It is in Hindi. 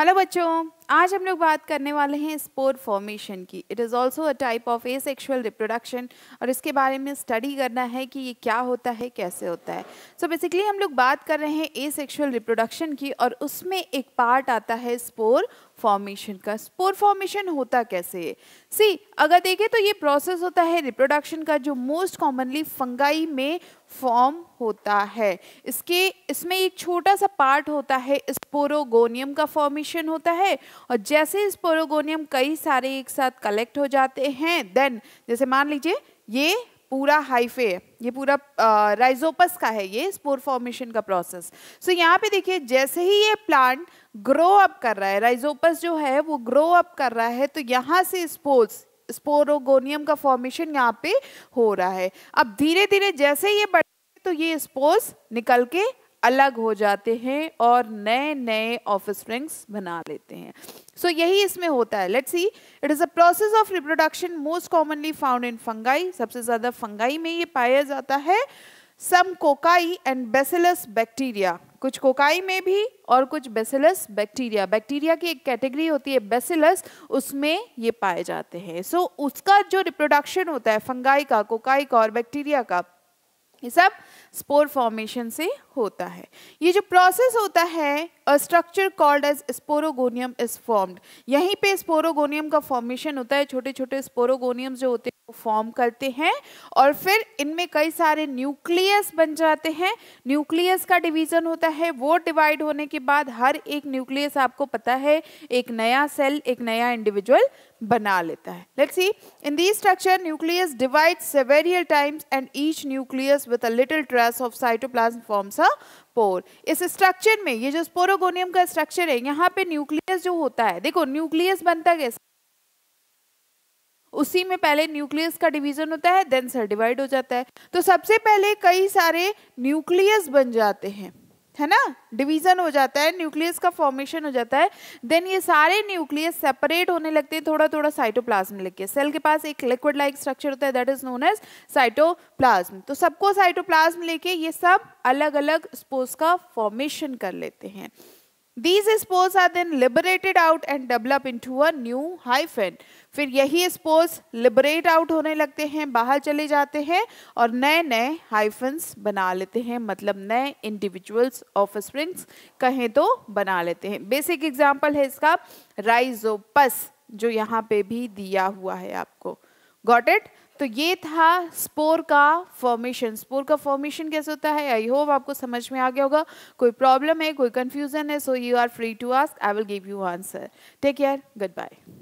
हेलो बच्चों आज हम लोग बात करने वाले हैं स्पोर फॉर्मेशन की it is also a type of asexual reproduction और इसके बारे में स्टडी करना है कि ये क्या होता है कैसे होता है सो so बेसिकली हम लोग बात कर रहे हैं ए सेक्शुअल रिप्रोडक्शन की और उसमें एक पार्ट आता है स्पोर फॉर्मेशन का स्पोर फॉर्मेशन होता कैसे है सी अगर देखें तो ये प्रोसेस होता है रिप्रोडक्शन का जो मोस्ट कॉमनली फंगाई में फॉर्म होता है इसके इसमें एक छोटा सा पार्ट होता है स्पोरोगोनियम का फॉर्मेशन होता है और जैसे इस पोरोगोनियम कई सारे एक साथ कलेक्ट हो जाते हैं देन जैसे मान लीजिए ये पूरा हाइफे ये पूरा राइजोपस का है ये स्पोर फॉर्मेशन का प्रोसेस सो so, यहाँ पे देखिए जैसे ही ये प्लांट ग्रो अप कर रहा है राइजोपस जो है वो ग्रो अप कर रहा है तो यहाँ से स्पोर्स स्पोरोगोनियम का फॉर्मेशन यहाँ पे हो रहा है अब धीरे धीरे जैसे ये बढ़ तो ये स्पोर्स निकल के अलग हो जाते हैं और नए नए ऑफिस रिंग्स बना लेते हैं सो so, यही इसमें होता है let's see it is a process of reproduction most commonly found in fungi सबसे ज़्यादा फंगाई में ये पाया जाता है सम कोकाई एंड बेसिलस बैक्टीरिया कुछ कोकाई में भी और कुछ बेसिलस बैक्टीरिया बैक्टीरिया की एक कैटेगरी होती है बेसिलस उसमें ये पाए जाते हैं सो so, उसका जो रिप्रोडक्शन होता है फंगाई का कोकाई का और बैक्टीरिया का ये सब स्पोर फॉर्मेशन से होता है ये जो प्रोसेस होता है a structure called as sporogonium is formed यहीं पे स्पोरोगोनियम का फॉर्मेशन होता है छोटे छोटे स्पोरोगोनियम जो होते हैं वो फॉर्म करते हैं और फिर इनमें कई सारे न्यूक्लियस बन जाते हैं न्यूक्लियस का डिवीजन होता है वो डिवाइड होने के बाद हर एक न्यूक्लियस आपको पता है एक नया सेल एक नया इंडिविजुअल बना लेता है let's see in the structure nucleus divide several times and each nucleus with a little trace of cytoplasm forms a pore इस स्ट्रक्चर में ये जो स्पोरोगोनियम का स्ट्रक्चर है यहाँ पे न्यूक्लियस जो होता है देखो न्यूक्लियस बनता है उसी में पहले न्यूक्लियस का डिवीजन होता है देन सर डिवाइड हो जाता है तो सबसे पहले कई सारे न्यूक्लियस बन जाते हैं है ना डिवीजन हो जाता है न्यूक्लियस का फॉर्मेशन हो जाता है देन ये सारे न्यूक्लियस सेपरेट होने लगते हैं थोड़ा थोड़ा साइटोप्लाज्म लेके सेल के पास एक लिक्विड लाइक स्ट्रक्चर होता है that is known as cytoplasm तो सबको साइटोप्लाज्म लेके ये सब अलग अलग स्पोर्स का फॉर्मेशन कर लेते हैं These spores are then liberated out and develop into a new hyphen. फिर यही स्पोर्स लिबरेट आउट होने लगते हैं बाहर चले जाते हैं और नए नए हाइफन्स बना लेते हैं मतलब नए इंडिविजुअल्स ऑफ स्प्रिंग्स कहें तो बना लेते हैं बेसिक एग्जाम्पल है इसका राइजोपस जो यहाँ पे भी दिया हुआ है आपको गॉट इट तो ये था स्पोर का फॉर्मेशन स्पोर का फॉर्मेशन कैसे होता है आई होप आपको समझ में आ गया होगा कोई प्रॉब्लम है कोई कंफ्यूजन है so you are free to ask I will give you answer take care good bye